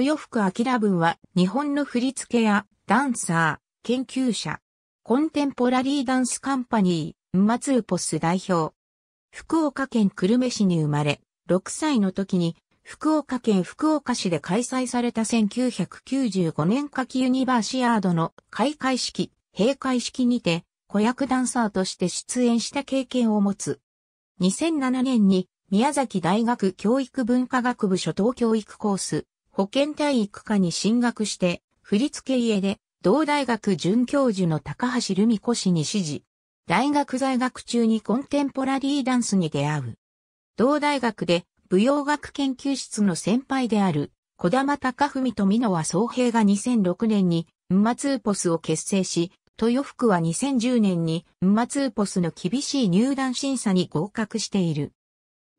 豊福明文は日本の振付やダンサー、研究者、コンテンポラリーダンスカンパニー、マツーポス代表。福岡県久留米市に生まれ、6歳の時に福岡県福岡市で開催された1995年夏季ユニバーシアードの開会式、閉会式にて、子役ダンサーとして出演した経験を持つ。2007年に宮崎大学教育文化学部初等教育コース、保健体育科に進学して、振付家で、同大学准教授の高橋留美子氏に指示。大学在学中にコンテンポラリーダンスに出会う。同大学で舞踊学研究室の先輩である小玉隆文と美濃は総平が2006年にンマツーポスを結成し、豊福は2010年にンマツーポスの厳しい入団審査に合格している。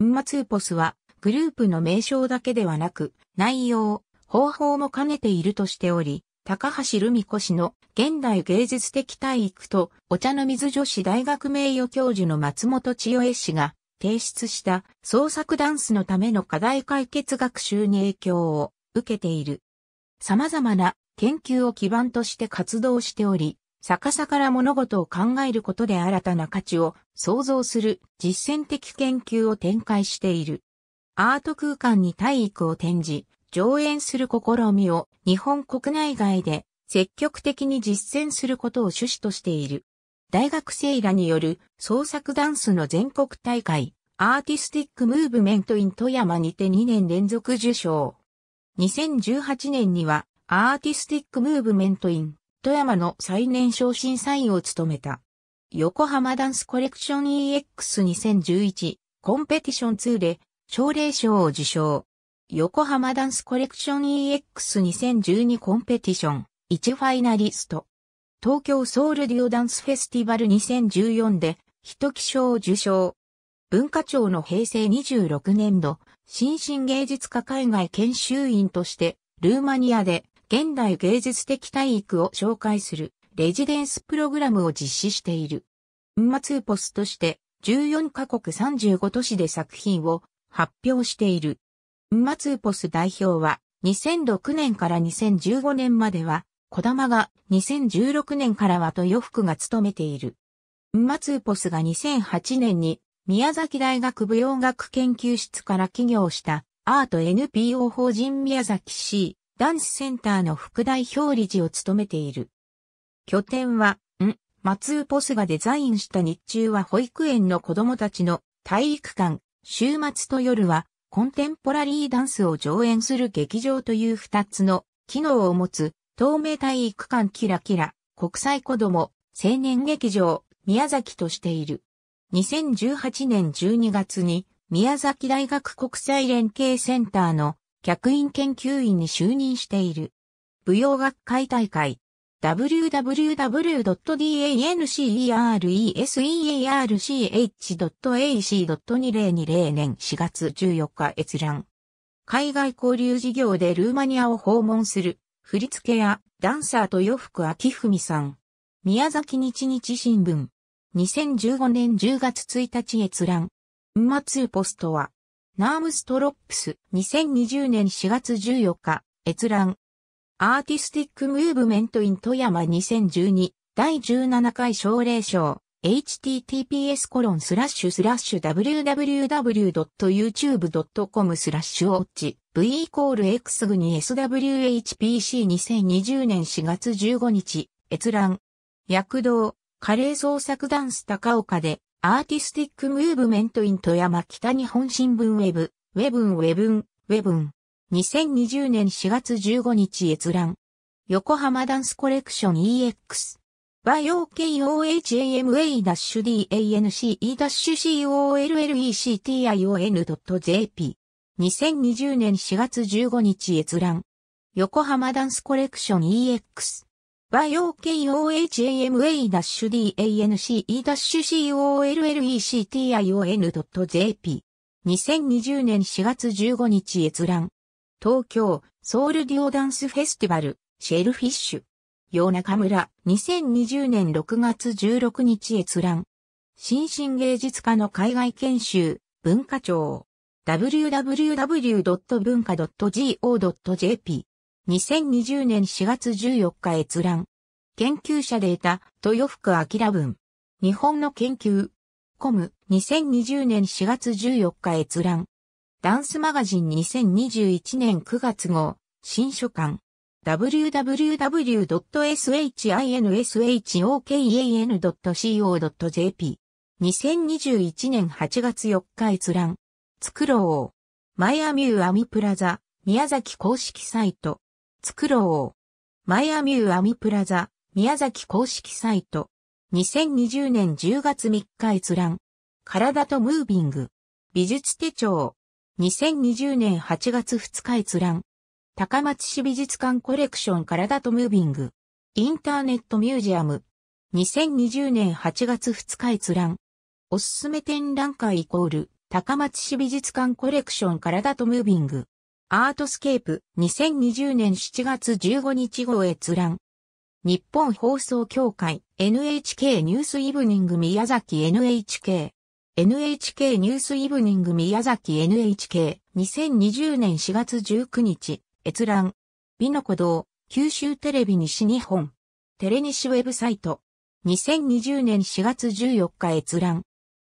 ンマツーポスはグループの名称だけではなく、内容、方法も兼ねているとしており、高橋留美子氏の現代芸術的体育とお茶の水女子大学名誉教授の松本千代絵氏が提出した創作ダンスのための課題解決学習に影響を受けている。様々な研究を基盤として活動しており、逆さから物事を考えることで新たな価値を創造する実践的研究を展開している。アート空間に体育を展示、上演する試みを日本国内外で積極的に実践することを趣旨としている。大学生らによる創作ダンスの全国大会、アーティスティックムーブメントイン富山にて2年連続受賞。2018年にはアーティスティックムーブメントイン富山の最年少審査員を務めた。横浜ダンスコレクション EX2011 コンペティション2で奨励賞を受賞。横浜ダンスコレクション EX2012 コンペティション、1ファイナリスト。東京ソウルデュオダンスフェスティバル2014で、一気賞を受賞。文化庁の平成26年度、新進芸術家海外研修員として、ルーマニアで現代芸術的体育を紹介するレジデンスプログラムを実施している。ンマツーポスとして14カ国35都市で作品を発表している。ンマツーポス代表は、2006年から2015年までは、小玉が2016年からはと予服が務めている。ンマツーポスが2008年に宮崎大学舞踊学研究室から起業したアート NPO 法人宮崎 C ダンスセンターの副代表理事を務めている。拠点は、ん、松ツポスがデザインした日中は保育園の子供たちの体育館、週末と夜はコンテンポラリーダンスを上演する劇場という二つの機能を持つ透明体育館キラキラ国際子ども青年劇場宮崎としている。2018年12月に宮崎大学国際連携センターの客員研究員に就任している。舞踊学会大会 www.danceresearch.ac.2020 年4月14日閲覧。海外交流事業でルーマニアを訪問する、振付屋、ダンサーと洋服秋文さん。宮崎日日新聞。2015年10月1日閲覧。ンまつーポストは、ナームストロップス2020年4月14日、閲覧。アーティスティックムーブメントイン富山2012第17回奨励賞 https コロンスラッシュスラッシュ www.youtube.com スラッシュウォッチ v イコール x グに swhpc2020 年4月15日閲覧躍動カレー創作ダンス高岡でアーティスティックムーブメントイン富山北日本新聞ウェブウェブンウェブンウェブン2020年4月15日閲覧。横浜ダンスコレクション EX。yokohama-dance-collection.jp。2020年4月15日閲覧。横浜ダンスコレクション EX。yokohama-dance-collection.jp。2020年4月15日閲覧。東京、ソウルディオダンスフェスティバル、シェルフィッシュ。洋中村、2020年6月16日閲覧。新進芸術家の海外研修、文化庁。www. 文化 .go.jp。2020年4月14日閲覧。研究者データ、豊福明文。日本の研究。コム、2020年4月14日閲覧。ダンスマガジン2021年9月号、新書館。www.shinshokan.co.jp。2021年8月4日閲覧。つくろう。マイアミューアミプラザ、宮崎公式サイト。つくろう。マイアミューアミプラザ、宮崎公式サイト。2020年10月3日閲覧。体とムービング。美術手帳。2020年8月2日閲覧。高松市美術館コレクション体とムービング。インターネットミュージアム。2020年8月2日閲覧。おすすめ展覧会イコール、高松市美術館コレクション体とムービング。アートスケープ2020年7月15日号閲覧。日本放送協会 NHK ニュースイブニング宮崎 NHK NHK ニュースイブニング宮崎 NHK2020 年4月19日閲覧美の鼓動九州テレビ西日本テレ西ウェブサイト2020年4月14日閲覧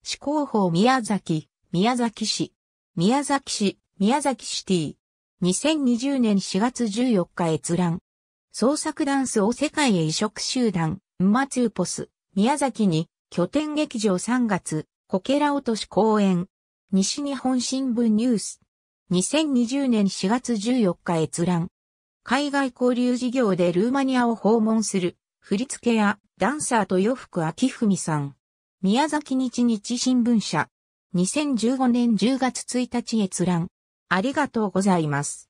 市広報宮崎宮崎市宮崎市宮崎シティ2020年4月14日閲覧創作ダンスを世界へ移植集団マツーポス宮崎に拠点劇場3月コケラ落とし公演。西日本新聞ニュース。2020年4月14日閲覧。海外交流事業でルーマニアを訪問する、振付やダンサーと洋服秋文さん。宮崎日日新聞社。2015年10月1日閲覧。ありがとうございます。